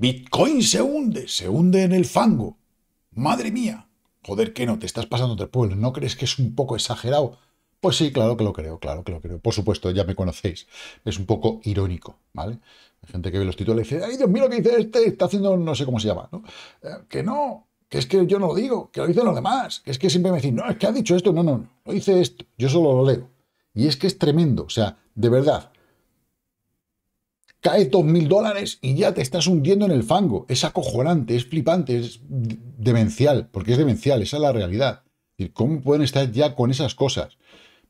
Bitcoin se hunde, se hunde en el fango. Madre mía. Joder, que no, te estás pasando del pueblo. ¿No crees que es un poco exagerado? Pues sí, claro que lo creo, claro que lo creo. Por supuesto, ya me conocéis. Es un poco irónico, ¿vale? Hay gente que ve los títulos y dice, ay Dios mío, lo que dice este, está haciendo no sé cómo se llama, ¿no? Eh, que no, que es que yo no lo digo, que lo dicen los demás, que es que siempre me dicen, no, es que ha dicho esto, no, no, no, lo dice esto, yo solo lo leo. Y es que es tremendo, o sea, de verdad, cae dos mil dólares y ya te estás hundiendo en el fango. Es acojonante, es flipante, es demencial, porque es demencial, esa es la realidad. ¿Y ¿Cómo pueden estar ya con esas cosas?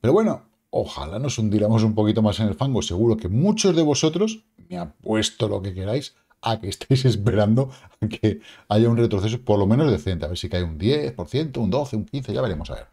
Pero bueno, ojalá nos hundiéramos un poquito más en el fango. Seguro que muchos de vosotros, me apuesto lo que queráis, a que estéis esperando a que haya un retroceso por lo menos decente. A ver si cae un 10%, un 12%, un 15%, ya veremos, a ver.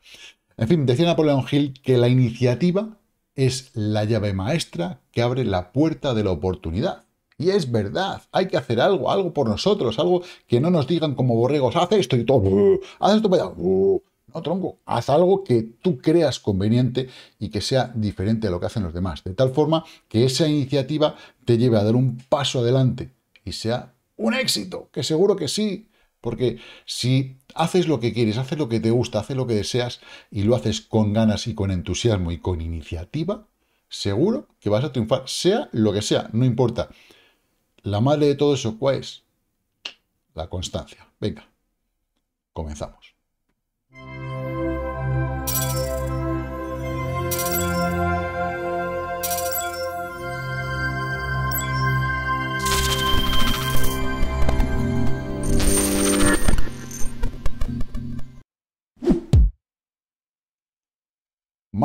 En fin, decía Napoleón Hill que la iniciativa es la llave maestra que abre la puerta de la oportunidad. Y es verdad, hay que hacer algo, algo por nosotros, algo que no nos digan como borregos, haz esto y todo, haz esto para allá. No, tronco, haz algo que tú creas conveniente y que sea diferente a lo que hacen los demás, de tal forma que esa iniciativa te lleve a dar un paso adelante y sea un éxito, que seguro que sí, porque si haces lo que quieres, haces lo que te gusta, haces lo que deseas y lo haces con ganas y con entusiasmo y con iniciativa, seguro que vas a triunfar, sea lo que sea, no importa. La madre de todo eso, ¿cuál es? La constancia. Venga, comenzamos.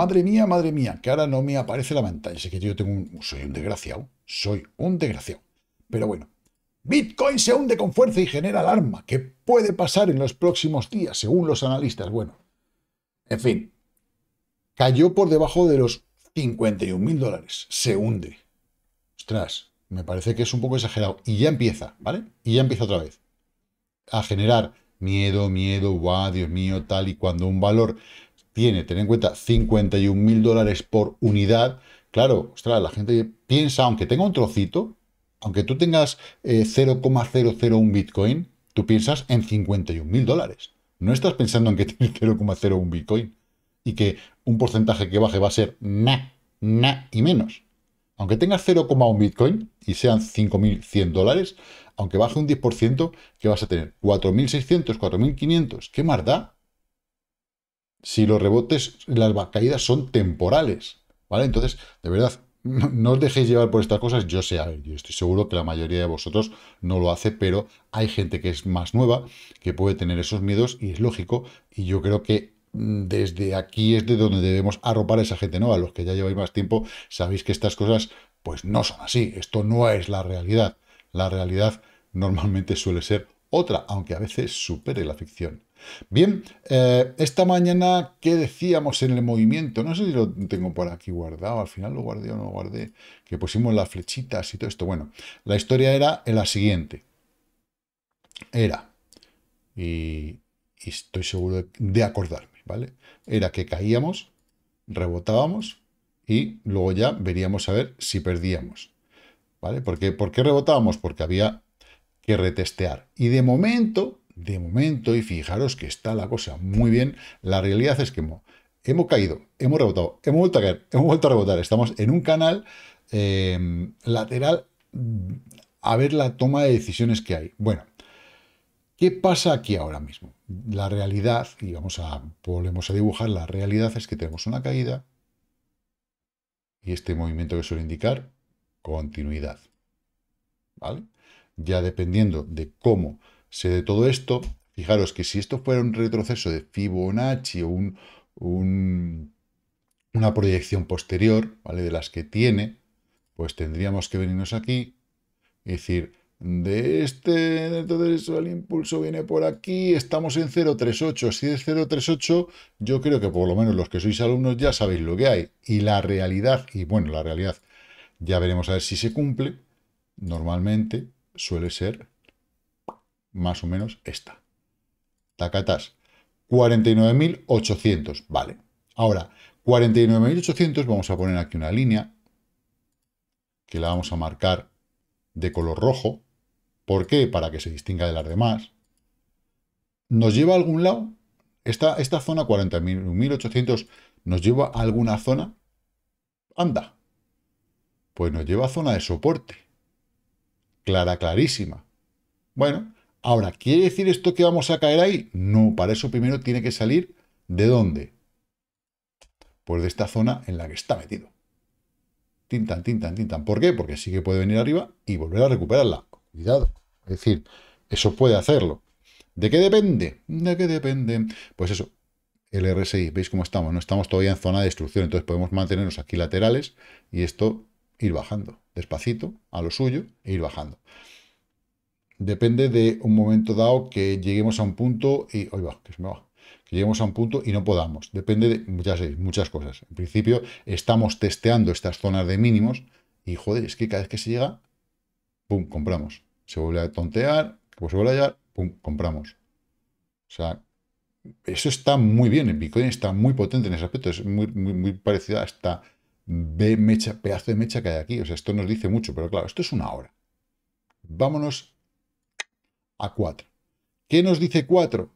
madre mía, madre mía, que ahora no me aparece la pantalla. Sé que yo tengo un, soy un desgraciado, soy un desgraciado. Pero bueno, Bitcoin se hunde con fuerza y genera alarma. ¿Qué puede pasar en los próximos días, según los analistas? Bueno, en fin, cayó por debajo de los 51 mil dólares. Se hunde. Ostras, me parece que es un poco exagerado. Y ya empieza, ¿vale? Y ya empieza otra vez. A generar miedo, miedo, guau, Dios mío, tal. Y cuando un valor tiene, ten en cuenta, 51 mil dólares por unidad. Claro, ostras, la gente piensa, aunque tenga un trocito, aunque tú tengas 0,001 eh, Bitcoin, tú piensas en 51 mil dólares. No estás pensando en que tiene 0,01 Bitcoin y que un porcentaje que baje va a ser na, na y menos. Aunque tengas 0,1 Bitcoin y sean 5.100 dólares, aunque baje un 10%, que vas a tener? 4.600, 4.500. ¿Qué más da? si los rebotes, las caídas son temporales, ¿vale? Entonces, de verdad, no os dejéis llevar por estas cosas. Yo sé, yo estoy seguro que la mayoría de vosotros no lo hace, pero hay gente que es más nueva, que puede tener esos miedos y es lógico. Y yo creo que mm, desde aquí es de donde debemos arropar a esa gente nueva. Los que ya lleváis más tiempo sabéis que estas cosas pues no son así. Esto no es la realidad. La realidad normalmente suele ser otra, aunque a veces supere la ficción. Bien, eh, esta mañana, ¿qué decíamos en el movimiento? No sé si lo tengo por aquí guardado, al final lo guardé o no lo guardé, que pusimos las flechitas y todo esto. Bueno, la historia era la siguiente. Era, y, estoy seguro de acordarme, ¿vale? Era que caíamos, rebotábamos y luego ya veríamos a ver si perdíamos. ¿Vale? Porque, ¿Por qué rebotábamos? Porque había que retestear. Y de momento, de momento, y fijaros que está la cosa muy bien, la realidad es que hemos, caído, hemos rebotado, hemos vuelto a caer, hemos vuelto a rebotar. Estamos en un canal em, lateral a ver la toma de decisiones que hay. Bueno, ¿qué pasa aquí ahora mismo? La realidad, y vamos a, volvemos a dibujar, la realidad es que tenemos una caída y este movimiento que suele indicar, continuidad. ¿Vale? Ya dependiendo de cómo sé de todo esto. Fijaros que si esto fuera un retroceso de Fibonacci o un, una proyección posterior, ¿vale? De las que tiene, pues tendríamos que venirnos aquí y decir, de este, entonces el impulso viene por aquí, estamos en 038. Si es 038, yo creo que por lo menos los que sois alumnos ya sabéis lo que hay. Y la realidad, y bueno, la realidad, ya veremos a ver si se cumple, normalmente suele ser más o menos esta. Tacatas, 49.800, vale. Ahora, 49.800, vamos a poner aquí una línea que la vamos a marcar de color rojo. ¿Por qué? Para que se distinga de las demás. ¿Nos lleva a algún lado? ¿Esta, esta zona, 40.800, nos lleva a alguna zona? Anda. Pues nos lleva a zona de soporte. Clara, clarísima. Bueno, Ahora, ¿quiere decir esto que vamos a caer ahí? No, para eso primero tiene que salir de dónde. Pues de esta zona en la que está metido. Tintan, tintan, tintan. ¿Por qué? Porque sí que puede venir arriba y volver a recuperarla. Cuidado. Es decir, eso puede hacerlo. ¿De qué depende? ¿De qué depende? Pues eso, el RSI, ¿veis cómo estamos? No estamos todavía en zona de destrucción, entonces podemos mantenernos aquí laterales y esto ir bajando, despacito, a lo suyo, e ir bajando depende de un momento dado que lleguemos a un punto y... hoy que se Que lleguemos a un punto y no podamos. Depende de muchas, muchas cosas. En principio, estamos testeando estas zonas de mínimos y, joder, es que cada vez que se llega, pum, compramos. Se vuelve a tontear, pues se vuelve a hallar, pum, compramos. O sea, eso está muy bien. El Bitcoin está muy potente en ese aspecto. Es muy, muy, parecida a esta mecha, pedazo de mecha que hay aquí. O sea, esto nos dice mucho, pero claro, esto es una hora. Vámonos a 4. ¿Qué nos dice 4?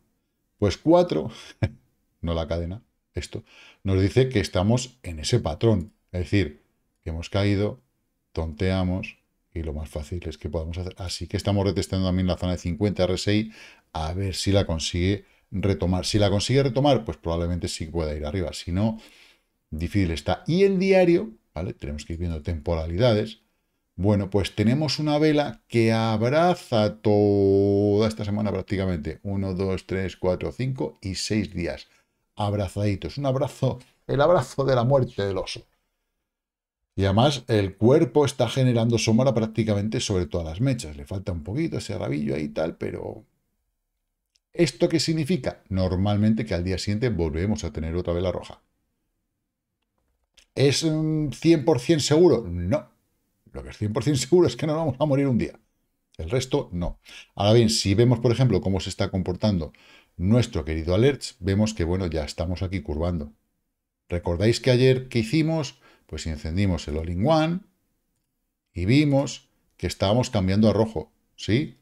Pues 4, no la cadena, esto, nos dice que estamos en ese patrón. Es decir, que hemos caído, tonteamos y lo más fácil es que podamos hacer. Así que estamos retestando también la zona de 50 RSI a ver si la consigue retomar. Si la consigue retomar, pues probablemente sí pueda ir arriba. Si no, difícil está. Y el diario, ¿vale? Tenemos que ir viendo temporalidades. Bueno, pues tenemos una vela que abraza toda esta semana prácticamente. Uno, dos, tres, cuatro, cinco y seis días. Abrazaditos. Un abrazo, el abrazo de la muerte del oso. Y además el cuerpo está generando sombra prácticamente sobre todas las mechas. Le falta un poquito ese rabillo ahí y tal, pero... ¿Esto qué significa? Normalmente que al día siguiente volvemos a tener otra vela roja. ¿Es 100% mm, seguro? No, lo que es 100% seguro es que no vamos a morir un día. El resto no. Ahora bien, si vemos, por ejemplo, cómo se está comportando nuestro querido alerts, vemos que, bueno, ya estamos aquí curvando. ¿Recordáis que ayer qué hicimos? Pues encendimos el all one y vimos que estábamos cambiando a rojo, ¿sí?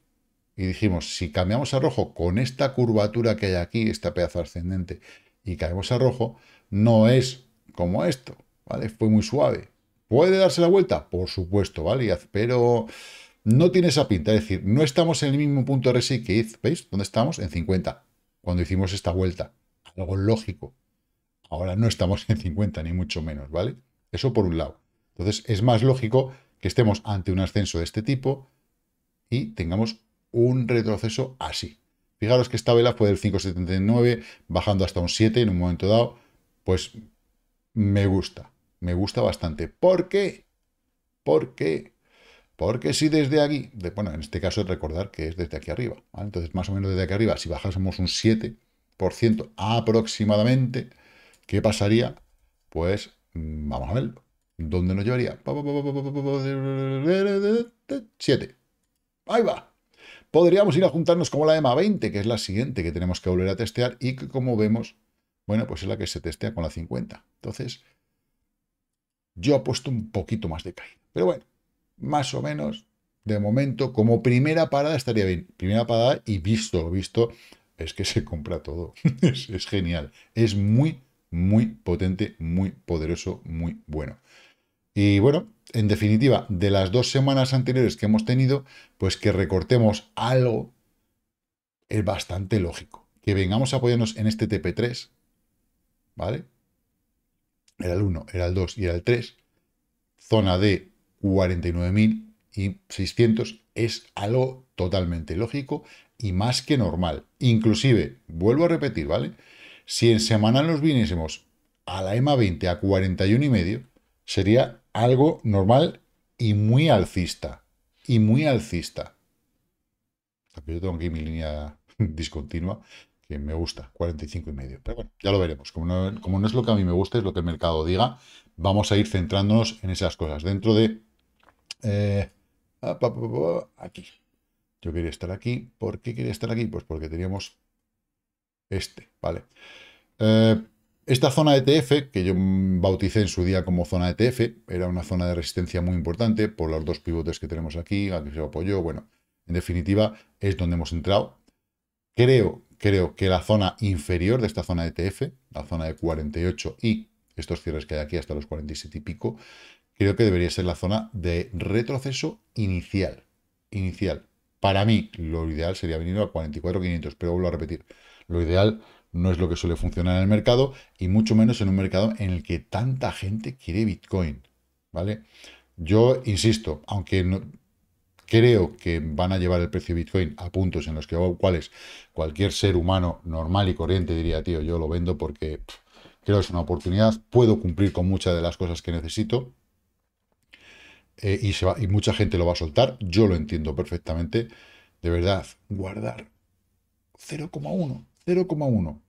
Y dijimos, si cambiamos a rojo con esta curvatura que hay aquí, esta pedazo ascendente, y caemos a rojo, no es como esto, ¿vale? Fue muy suave. ¿Puede darse la vuelta? Por supuesto, ¿vale? Pero no tiene esa pinta. Es decir, no estamos en el mismo punto de RSI que ¿Veis? ¿Dónde estamos? En 50. Cuando hicimos esta vuelta. Algo lógico. Ahora no estamos en 50, ni mucho menos, ¿vale? Eso por un lado. Entonces, es más lógico que estemos ante un ascenso de este tipo y tengamos un retroceso así. Fijaros que esta vela fue del 5,79, bajando hasta un 7 en un momento dado. Pues me gusta me gusta bastante. ¿Por qué? Porque, porque si desde aquí, bueno, en este caso recordar que es desde aquí arriba, ¿vale? entonces más o menos desde aquí arriba, si bajásemos un 7% aproximadamente, ¿qué pasaría? Pues mm, vamos a ver ¿Dónde nos llevaría? 7. Ahí va. Podríamos ir a juntarnos como la EMA 20, que es la siguiente que tenemos que volver a testear y que como vemos, bueno, pues es la que se testea con la 50. Entonces, yo apuesto un poquito más de caída. Pero bueno, más o menos, de momento, como primera parada estaría bien. Primera parada y visto lo visto, es que se compra todo. es, genial. Es muy, muy potente, muy poderoso, muy bueno. Y bueno, en definitiva, de las dos semanas anteriores que hemos tenido, pues que recortemos algo es bastante lógico. Que vengamos a apoyarnos en este TP3, ¿vale? era el 1, era el 2 y era el 3, zona de 49.600 es algo totalmente lógico y más que normal. Inclusive, vuelvo a repetir, ¿vale? Si en semanal nos viniésemos a la EMA 20 a 41 y medio, sería algo normal y muy alcista. Y muy alcista. Yo tengo aquí mi línea discontinua me gusta, 45 y medio. Pero bueno, ya lo veremos. Como no, es lo que a mí me gusta, es lo que el mercado diga, vamos a ir centrándonos en esas cosas. Dentro de... Eh, aquí. Yo quería estar aquí. porque quería estar aquí? Pues porque teníamos este, ¿vale? Eh, esta zona ETF, que yo bauticé en su día como zona ETF, era una zona de resistencia muy importante por los dos pivotes que tenemos aquí, que se apoyó, bueno, en definitiva es donde hemos entrado. Creo creo que la zona inferior de esta zona de e TF, la zona de 48 y estos cierres que hay aquí hasta los 47 y pico, creo que debería ser la zona de retroceso inicial. Inicial. Para mí, lo ideal sería venir a 44.500, pero vuelvo a repetir, lo ideal no es lo que suele funcionar en el mercado y mucho menos en un mercado en el que tanta gente quiere Bitcoin, ¿vale? Yo insisto, aunque no, creo que van a llevar el precio de Bitcoin a puntos en los que cuales cualquier ser humano normal y corriente diría, tío, yo lo vendo porque creo que es una oportunidad, puedo cumplir con muchas de las cosas que necesito. Eh, y, y mucha gente lo va a soltar, yo lo entiendo perfectamente. De verdad, guardar 0,1, 0,1.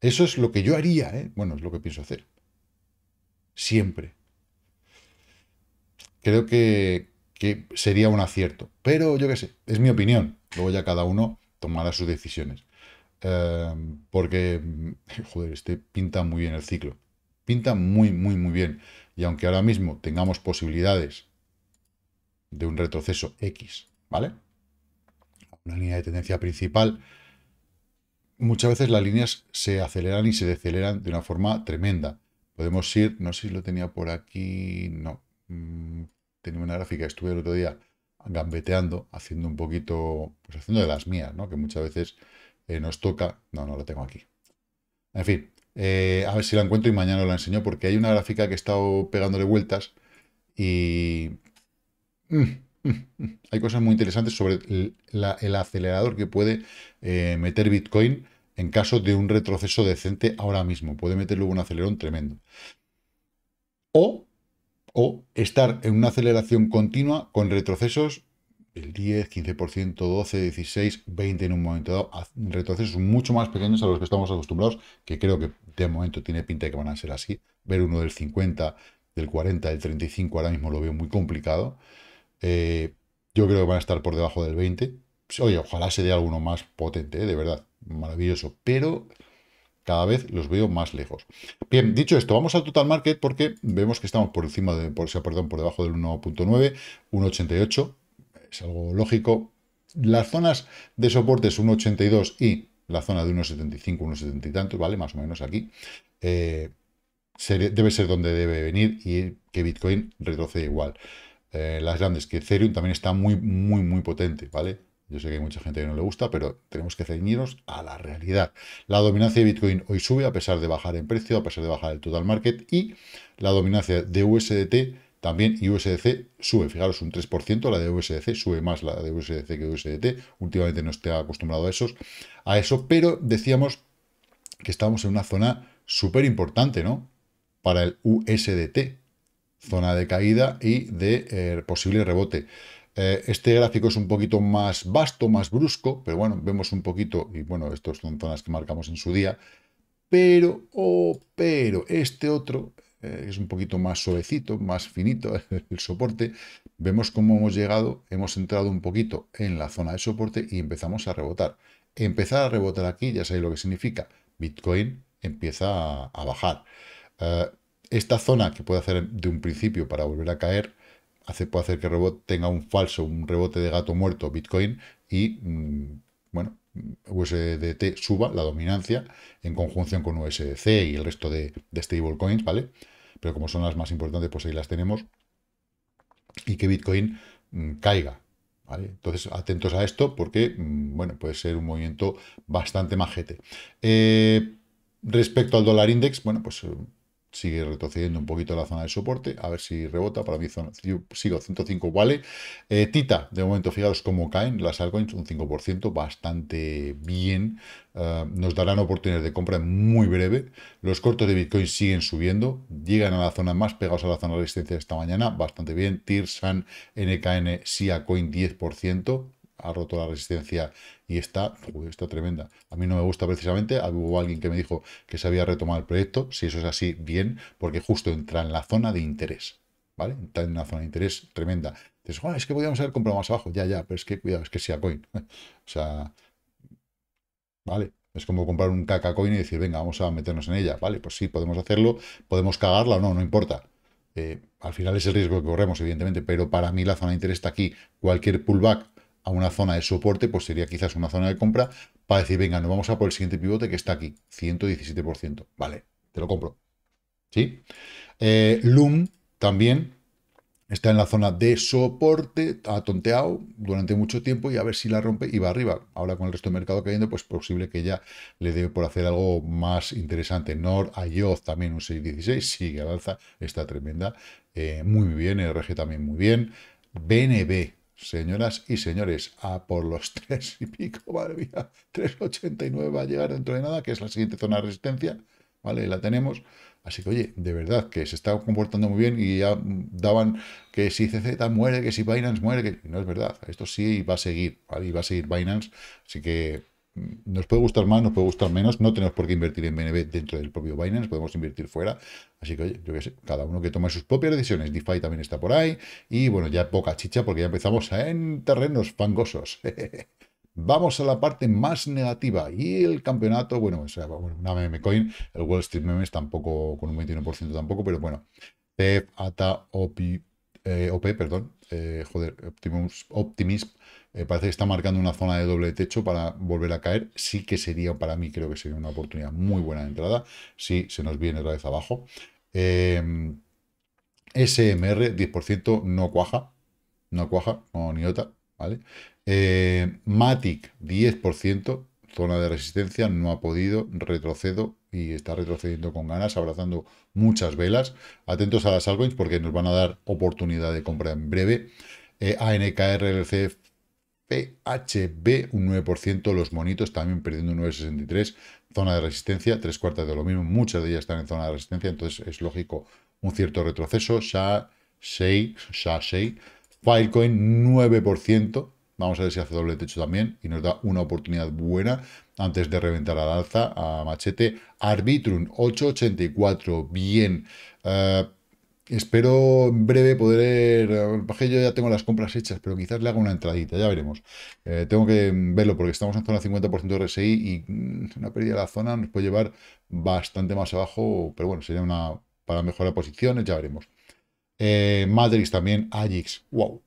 Eso es lo que yo haría, ¿eh? Bueno, es lo que pienso hacer. Siempre. Creo que, que sería un acierto. Pero yo qué sé, es mi opinión. Luego ya cada uno tomará sus decisiones. Em, porque, joder, este pinta muy bien el ciclo. Pinta muy, muy, muy bien. Y aunque ahora mismo tengamos posibilidades de un retroceso X, ¿vale? Una línea de tendencia principal, muchas veces las líneas se aceleran y se deceleran de una forma tremenda. Podemos ir, no sé si lo tenía por aquí, no, mm, tenía una gráfica, estuve el otro día gambeteando, haciendo un poquito, pues haciendo de las mías, ¿no? Que muchas veces eh, nos toca. No, no lo tengo aquí. En fin, eh, a ver si la encuentro y mañana la enseño, porque hay una gráfica que he estado pegándole vueltas y. Mm, mm, mm, hay cosas muy interesantes sobre el, acelerador que puede eh, meter Bitcoin en caso de un retroceso decente ahora mismo. Puede meter luego un acelerón tremendo. O o estar en una aceleración continua con retrocesos del 10, 15%, 12, 16, 20 en un momento dado, retrocesos mucho más pequeños a los que estamos acostumbrados, que creo que de momento tiene pinta de que van a ser así. Ver uno del 50, del 40, del 35 ahora mismo lo veo muy complicado. Eh, yo creo que van a estar por debajo del 20. Oye, ojalá se dé alguno más potente, ¿eh? de verdad, maravilloso. Pero cada vez los veo más lejos. Bien, dicho esto, vamos al Total Market porque vemos que estamos por encima de, por, perdón, por debajo del 1.9, 1.88, es algo lógico. Las zonas de soporte es 1.82 y la zona de 1.75, 1.70 y tantos, ¿vale? Más o menos aquí. Eh, debe ser donde debe venir y que Bitcoin retrocede igual. Eh, las grandes, que Ethereum también está muy, muy, muy potente, ¿vale? Yo sé que hay mucha gente que no le gusta, pero tenemos que ceñirnos a la realidad. La dominancia de Bitcoin hoy sube a pesar de bajar en precio, a pesar de bajar el total market y la dominancia de USDT también y USDC sube. Fijaros, un 3%, la de USDC sube más la de USDC que USDT. Últimamente no estoy acostumbrado a, a eso, pero decíamos que estábamos en una zona súper importante, ¿no? Para el USDT. Zona de caída y de eh, posible rebote. Eh, este gráfico es un poquito más vasto, más brusco, pero bueno, vemos un poquito, y bueno, estos son zonas que marcamos en su día, pero, oh, pero, este otro eh, es un poquito más suavecito, más finito el soporte, vemos cómo hemos llegado, hemos entrado un poquito en la zona de soporte y empezamos a rebotar. Empezar a rebotar aquí, ya sabéis lo que significa, Bitcoin empieza a, bajar. Eh, esta zona que puede hacer de un principio para volver a caer, hace, puede hacer que rebote, tenga un falso, un rebote de gato muerto Bitcoin y, mm, bueno, USDT suba la dominancia en conjunción con USDC y el resto de, stablecoins, ¿vale? Pero como son las más importantes, pues ahí las tenemos. Y que Bitcoin mm, caiga, ¿Vale? Entonces, atentos a esto porque, mm, bueno, puede ser un movimiento bastante majete. Eh, respecto al dólar index, bueno, pues eh, sigue retrocediendo un poquito la zona de soporte, a ver si rebota, para mí zona, sigo 105 vale. Eh, Tita, de momento, fijaros cómo caen las altcoins, un 5%, bastante bien, eh, nos darán oportunidades de compra muy breve, los cortos de Bitcoin siguen subiendo, llegan a la zona más pegados a la zona de resistencia de esta mañana, bastante bien, Tirsan, NKN, SIA Coin 10%, ha roto la resistencia y está, está tremenda. A mí no me gusta precisamente, hubo alguien que me dijo que se había retomado el proyecto, si eso es así, bien, porque justo entra en la zona de interés, ¿vale? Entra en una zona de interés tremenda. es que podríamos haber comprado más abajo, ya, ya, pero es que cuidado, es que sea coin. o sea, ¿vale? Es como comprar un caca coin y decir, venga, vamos a meternos en ella, ¿vale? Pues sí, podemos hacerlo, podemos cagarla o no, no importa. Eh, al final es el riesgo que corremos, evidentemente, pero para mí la zona de interés está aquí. Cualquier pullback a una zona de soporte, pues sería quizás una zona de compra para decir, venga, nos vamos a por el siguiente pivote que está aquí, 117%. Vale, te lo compro. ¿Sí? Eh, también está en la zona de soporte, ha tonteado durante mucho tiempo y a ver si la rompe y va arriba. Ahora con el resto del mercado cayendo, pues posible que ya le dé por hacer algo más interesante. Nord, IOZ también un 6.16, sigue al alza, está tremenda. Eh, muy bien, RG también muy bien. BNB, Señoras y señores, a por los tres y pico, madre 3,89 va a llegar dentro de nada, que es la siguiente zona de resistencia, ¿vale? La tenemos. Así que, oye, de verdad, que se está comportando muy bien y ya daban que si CZ muere, que si Binance muere, que no es verdad. Esto sí va a seguir, ¿vale? Y va a seguir Binance, así que nos puede gustar más, nos puede gustar menos, no tenemos por qué invertir en BNB dentro del propio Binance, podemos invertir fuera, así que yo qué sé, cada uno que tome sus propias decisiones, DeFi también está por ahí, y bueno, ya poca chicha porque ya empezamos en terrenos fangosos. Vamos a la parte más negativa y el campeonato, bueno, o una meme coin, el Wall Street Memes tampoco con un 21% tampoco, pero bueno, TEF, ATA, OPI, eh, OP, perdón, eh, joder, Optimus, Optimism, eh, parece que está marcando una zona de doble techo para volver a caer. Sí que sería, para mí, creo que sería una oportunidad muy buena de entrada. Si se nos viene otra vez abajo. SMR, 10%, no cuaja. No cuaja, o ni otra, ¿vale? Matic, 10%, zona de resistencia, no ha podido, retrocedo, y está retrocediendo con ganas, abrazando muchas velas. Atentos a las altcoins porque nos van a dar oportunidad de compra en breve. Eh, ANKRLC PHB un 9%, los monitos también perdiendo un 9,63%, zona de resistencia, tres cuartas de lo mismo, muchas de ellas están en zona de resistencia, entonces es lógico un cierto retroceso. SHA, 6, SHA, 6. Filecoin 9%, Vamos a ver si hace doble techo también y nos da una oportunidad buena antes de reventar al alza a Machete. Arbitrum 884, bien. Eh, espero en breve poder... Eh, yo ya tengo las compras hechas, pero quizás le haga una entradita, ya veremos. Eh, tengo que mm, verlo porque estamos en zona 50% RSI y mm, una pérdida de la zona nos puede llevar bastante más abajo, pero bueno, sería una para mejorar posiciones, ya veremos. Eh, Matrix también, Ajax. wow,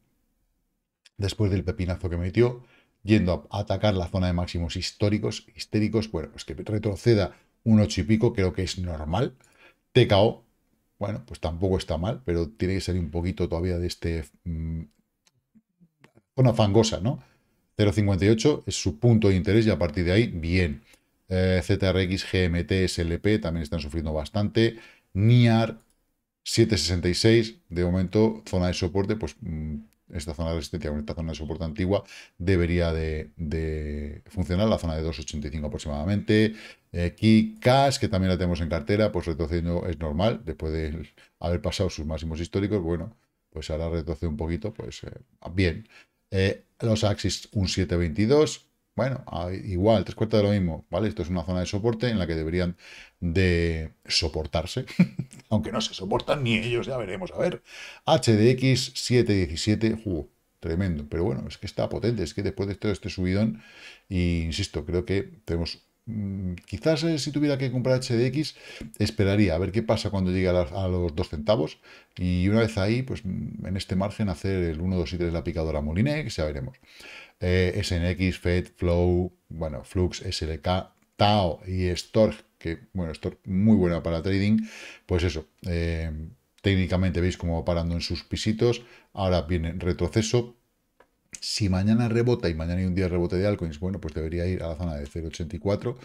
después del pepinazo que metió, yendo a atacar la zona de máximos históricos, histéricos, bueno, pues que retroceda un 8 y pico, creo que es normal. TKO, bueno, pues tampoco está mal, pero tiene que salir un poquito todavía de este mm, zona fangosa, ¿no? 0.58 es su punto de interés y a partir de ahí, bien. Eh, ZRX, GMT, SLP también están sufriendo bastante. NIAR, 7.66, de momento, zona de soporte, pues mm, esta zona de resistencia con esta zona de soporte antigua debería de, funcionar, la zona de 2,85 aproximadamente. Eh, aquí Cash, que también la tenemos en cartera, pues retrocediendo es normal, después de haber pasado sus máximos históricos, bueno, pues ahora retrocede un poquito, pues eh, bien. Eh, los Axis un 7,22, bueno, ah, igual, tres cuartos de lo mismo, ¿vale? Esto es una zona de soporte en la que deberían de soportarse, aunque no se soportan ni ellos, ya veremos, a ver. HDX 717, Jugo. tremendo, pero bueno, es que está potente, es que después de todo este subidón, y insisto, creo que tenemos, mm, quizás eh, si tuviera que comprar HDX, esperaría a ver qué pasa cuando llegue a, los 2 centavos, y una vez ahí, pues mm, en este margen hacer el 1, 2 y 3 la picadora Molinex, ya veremos. Eh, SNX, Fed, Flow, bueno, Flux, SLK, Tao y Storch que, bueno, esto es muy buena para trading, pues eso, eh, técnicamente veis como va parando en sus pisitos, ahora viene retroceso, si mañana rebota y mañana hay un día rebote de altcoins, bueno, pues debería ir a la zona de 0,84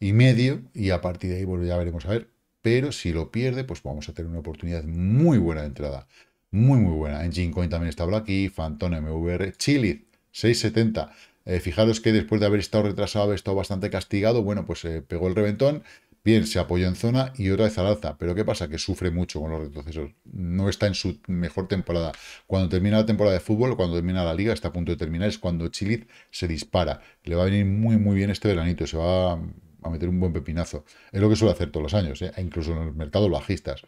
y medio y a partir de ahí bueno, ya veremos a ver. Pero si lo pierde, pues vamos a tener una oportunidad muy buena de entrada. Muy, muy buena. En coin también está aquí Phantom MVR, Chili 670. Eh, fijaros que después de haber estado retrasado, haber estado bastante castigado, bueno, pues eh, pegó el reventón, bien, se apoyó en zona y otra vez al alza. Pero ¿qué pasa? Que sufre mucho con los retrocesos. No está en su mejor temporada. Cuando termina la temporada de fútbol, cuando termina la liga, está a punto de terminar, es cuando Chiliz se dispara. Le va a venir muy, muy bien este veranito. Se va a meter un buen pepinazo. Es lo que suele hacer todos los años, ¿eh? incluso en los mercados bajistas.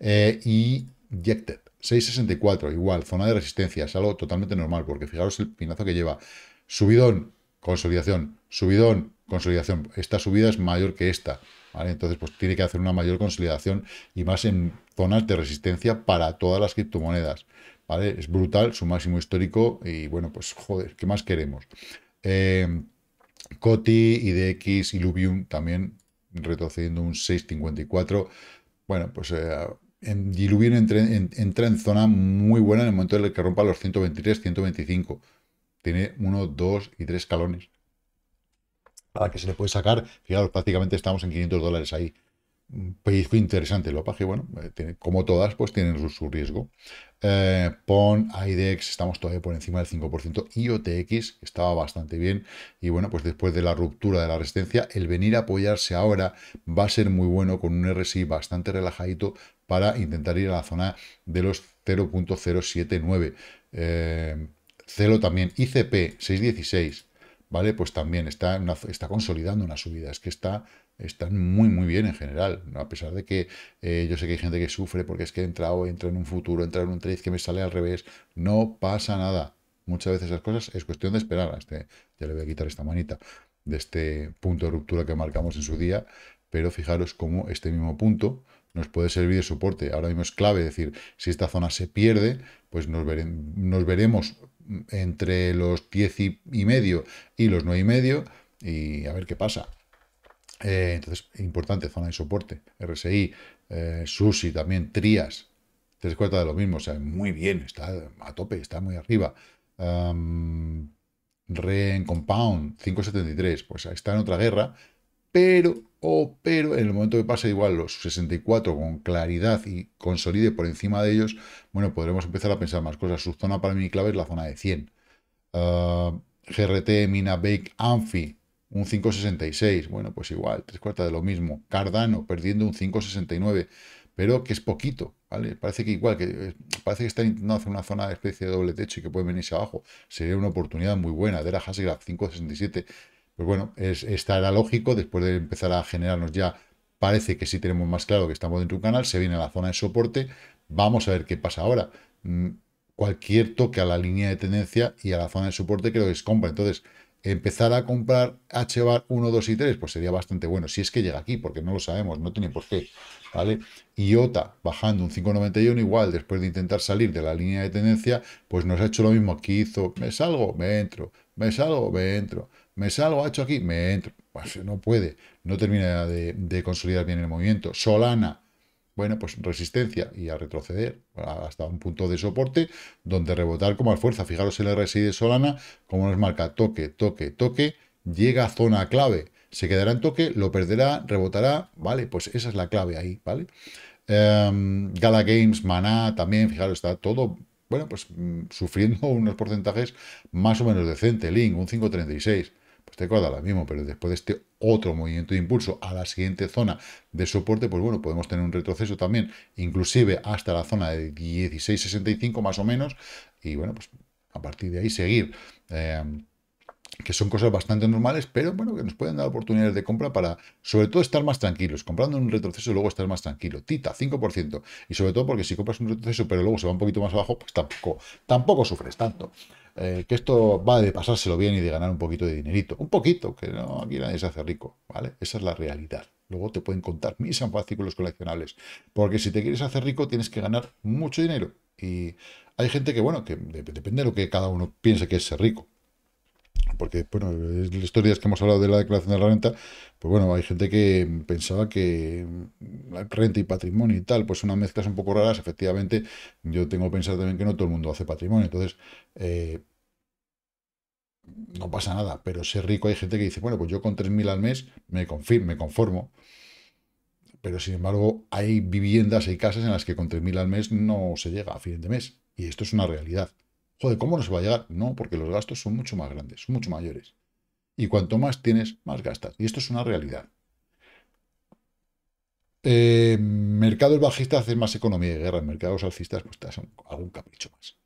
y Jected, 6.64, igual, zona de resistencia, es algo totalmente normal, porque fijaros el pinazo que lleva subidón, consolidación, subidón, consolidación. Esta subida es mayor que esta. ¿vale? Entonces, pues tiene que hacer una mayor consolidación y más en zonas de resistencia para todas las criptomonedas. ¿vale? Es brutal su máximo histórico y bueno, pues joder, ¿qué más queremos? Eh, em, COTI, IDX, Illuvium también retrocediendo un 6,54. Bueno, pues eh, en Illuvium entra en, entra en zona muy buena en el momento en el que rompa los 123, 125. Tiene uno, dos y tres calones. para que se le puede sacar. Fijaros, prácticamente estamos en 500 dólares ahí. Pellizco interesante lo paje, bueno, eh, como todas, pues tienen su, riesgo. Eh, PON, IDEX, estamos todavía por encima del 5%, IOTX, estaba bastante bien, y bueno, pues después de la ruptura de la resistencia, el venir a apoyarse ahora va a ser muy bueno con un RSI bastante relajadito para intentar ir a la zona de los 0.079. Eh, Celo también, ICP 616, ¿vale? Pues también está, está consolidando una subida. Es que está, están muy, muy bien en general. A pesar de que eh, yo sé que hay gente que sufre porque es que he entrado, entra en un futuro, entra en un trade que me sale al revés. No pasa nada. Muchas veces esas cosas es cuestión de esperar. Este, ya le voy a quitar esta manita de este punto de ruptura que marcamos en su día. Pero fijaros cómo este mismo punto nos puede servir de soporte. Ahora mismo es clave, es decir, si esta zona se pierde, pues nos veremos entre los 10 y, medio y los 9 y medio y a ver qué pasa. Eh, entonces, importante, zona de soporte, RSI, eh, SUSI también, trías tres cuartas de lo mismo, o sea, muy bien, está a tope, está muy arriba. Re REN Compound, 573, pues está en otra guerra, pero pero en el momento que pase igual los 64 con claridad y consolide por encima de ellos, bueno, podremos empezar a pensar más cosas. Su zona para mí clave es la zona de 100. Ah, GRT, Mina, Bake, Amphi, un 5.66. Bueno, pues igual, tres cuartas de lo mismo. Cardano perdiendo un 5.69, pero que es poquito, ¿vale? Parece que igual, que eh, parece que están intentando hacer una zona de especie de doble techo y que pueden venirse abajo. Sería una oportunidad muy buena. Dera Hashgraph 5.67 pues bueno, es, era lógico, después de empezar a generarnos ya, parece que sí tenemos más claro que estamos dentro de un canal, se viene a la zona de soporte, vamos a ver qué pasa ahora. Mm, cualquier toque a la línea de tendencia y a la zona de soporte creo que es compra. Entonces, empezar a comprar HBAR 1, 2 y 3, pues sería bastante bueno, si es que llega aquí, porque no lo sabemos, no tiene por qué, ¿vale? IOTA bajando un 5,91 igual, después de intentar salir de la línea de tendencia, pues nos ha hecho lo mismo que hizo, me salgo, me entro, me salgo, me entro, me salgo, ha ah, hecho aquí, me entro. Pues no puede, no termina de, consolidar bien el movimiento. Solana, bueno, pues resistencia y a retroceder hasta un punto de soporte donde rebotar como al fuerza. Fijaros el RSI de Solana, como nos marca toque, toque, toque, llega a zona clave. Se quedará en toque, lo perderá, rebotará, ¿vale? Pues esa es la clave ahí, ¿vale? Em, Gala Games, Maná, también, fijaros, está todo bueno, pues mm, sufriendo unos porcentajes más o menos decente. Link, un 5.36 pues te acuerdas, lo mismo, pero después de este otro movimiento de impulso a la siguiente zona de soporte, pues bueno, podemos tener un retroceso también, inclusive hasta la zona de 16.65 más o menos, y bueno, pues a partir de ahí seguir. Eh, que son cosas bastante normales, pero bueno, que nos pueden dar oportunidades de compra para, sobre todo, estar más tranquilos. Comprando un retroceso, luego estar más tranquilo. Tita, 5%. Y sobre todo porque si compras un retroceso, pero luego se va un poquito más abajo, pues tampoco, tampoco sufres tanto. Eh, que esto va de pasárselo bien y de ganar un poquito de dinerito. Un poquito, que no, aquí nadie se hace rico, ¿vale? Esa es la realidad. Luego te pueden contar mis los coleccionables. Porque si te quieres hacer rico, tienes que ganar mucho dinero. Y hay gente que, bueno, que depende de lo que cada uno piense que es ser rico porque bueno, estos días que hemos hablado de la declaración de la renta, pues bueno, hay gente que pensaba que mm, renta y patrimonio y tal, pues son mezclas un poco raras, efectivamente, yo tengo que pensar también que no todo el mundo hace patrimonio, entonces eh, no pasa nada, pero ser rico hay gente que dice, bueno, pues yo con 3.000 al mes me, me conformo, pero sin embargo hay viviendas, y casas en las que con 3.000 al mes no se llega a fin de mes, y esto es una realidad. Joder, ¿cómo nos va a llegar? No, porque los gastos son mucho más grandes, son mucho mayores. Y cuanto más tienes, más gastas. Y esto es una realidad. Eh, mercados bajistas hacen más economía de guerra. Mercados alcistas, pues te hacen algún capricho más.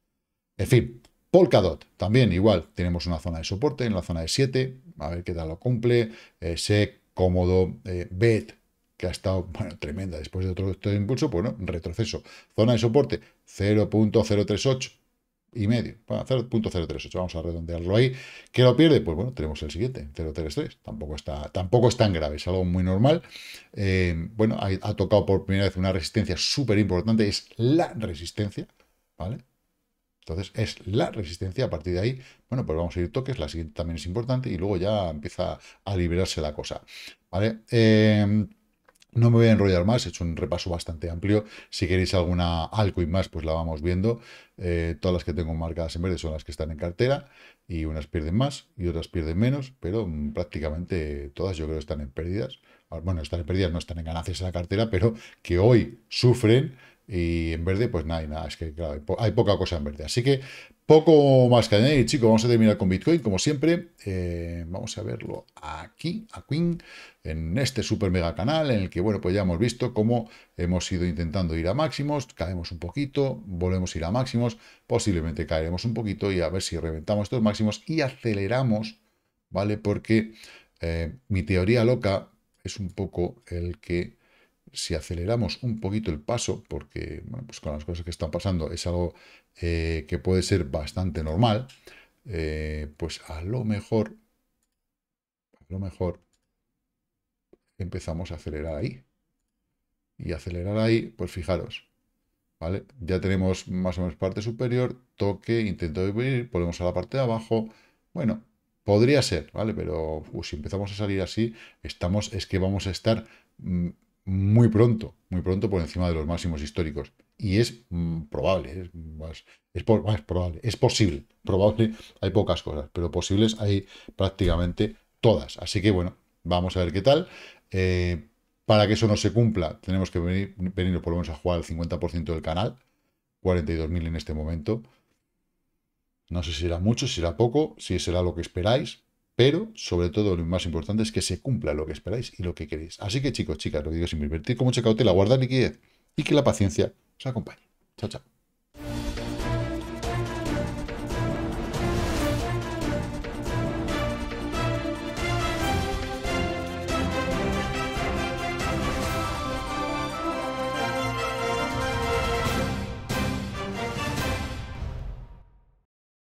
En fin, Polkadot, también igual. Tenemos una zona de soporte en la zona de 7. A ver qué tal lo cumple. Eh, SEC, cómodo. BED, eh, que ha estado bueno, tremenda después de otro, otro impulso. Bueno, retroceso. Zona de soporte 0.038 y medio, para 0.038, vamos a redondearlo ahí. que lo pierde? Pues bueno, tenemos el siguiente, 033, tampoco está, tampoco es tan grave, es algo muy normal. Eh, bueno, ha, tocado por primera vez una resistencia súper importante, es la resistencia, ¿vale? Entonces es la resistencia, a partir de ahí, bueno, pues vamos a ir toques, la siguiente también es importante y luego ya empieza a liberarse la cosa, ¿vale? Eh, no me voy a enrollar más, he hecho un repaso bastante amplio. Si queréis alguna y más, pues la vamos viendo. Eh, todas las que tengo marcadas en verde son las que están en cartera y unas pierden más y otras pierden menos, pero mm, prácticamente todas yo creo están en pérdidas. Ah, bueno, están en pérdidas, no están en ganancias en la cartera, pero que hoy sufren y en verde, pues nada, es que claro, hay, poca cosa en verde. Así que poco más que añadir, chicos. Vamos a terminar con Bitcoin, como siempre. Eh, vamos a verlo aquí, a Queen, en este super mega canal, en el que, bueno, pues ya hemos visto cómo hemos ido intentando ir a máximos, caemos un poquito, volvemos a ir a máximos, posiblemente caeremos un poquito y a ver si reventamos estos máximos y aceleramos, ¿vale? Porque eh, mi teoría loca es un poco el que si aceleramos un poquito el paso, porque pues con las cosas que están pasando es algo eh, que puede ser bastante normal, eh, pues a lo mejor, a lo mejor empezamos a acelerar ahí. Y acelerar ahí, pues fijaros, ¿vale? Ya tenemos más o menos parte superior, toque, intento venir, ponemos a la parte de abajo, bueno, podría ser, ¿vale? Pero uh, si empezamos a salir así, estamos, es que vamos a estar... Mm, muy pronto, muy pronto por encima de los máximos históricos. Y es mm, probable, es, probable, es posible. Probable hay pocas cosas, pero posibles hay prácticamente todas. Así que bueno, vamos a ver qué tal. Eh, para que eso no se cumpla, tenemos que venir, venir por lo menos a jugar al 50% del canal, 42.000 en este momento. No sé si será mucho, si será poco, si será lo que esperáis, pero, sobre todo, lo más importante es que se cumpla lo que esperáis y lo que queréis. Así que, chicos, chicas, lo digo sin invertir con mucha la guarda liquidez y que la paciencia os acompañe. Chao, chao.